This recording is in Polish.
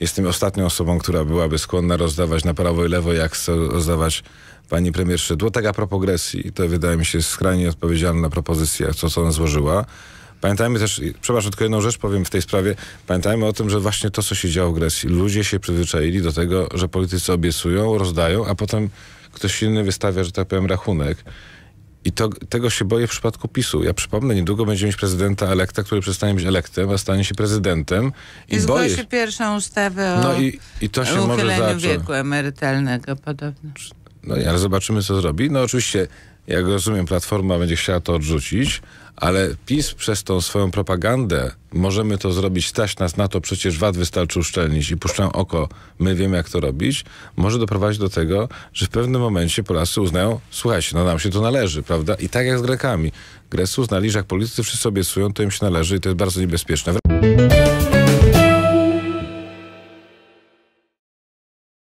Jestem ostatnią osobą, która byłaby skłonna rozdawać na prawo i lewo, jak chce rozdawać pani premier Szydło. Tak a propos Grecji, to wydaje mi się skrajnie odpowiedzialna propozycja, co, co ona złożyła. Pamiętajmy też, przepraszam, tylko jedną rzecz powiem w tej sprawie. Pamiętajmy o tym, że właśnie to, co się działo w Grecji, ludzie się przyzwyczaili do tego, że politycy obiecują, rozdają, a potem ktoś inny wystawia, że tak powiem, rachunek. I to, tego się boję w przypadku PiSu. Ja przypomnę, niedługo będziemy mieć prezydenta elekta, który przestanie być elektem, a stanie się prezydentem. I, I boję się pierwszą ustawę o no i, i to się może zacząć. wieku emerytalnego podobno. No ale zobaczymy, co zrobi. No oczywiście, jak rozumiem, Platforma będzie chciała to odrzucić, ale PiS przez tą swoją propagandę możemy to zrobić, stać nas na to, przecież VAT wystarczy uszczelnić i puszczam oko, my wiemy jak to robić, może doprowadzić do tego, że w pewnym momencie Polacy uznają, słuchajcie, no nam się to należy, prawda? I tak jak z Grekami. Grecy uznali, że jak politycy wszyscy obiecują, to im się należy i to jest bardzo niebezpieczne.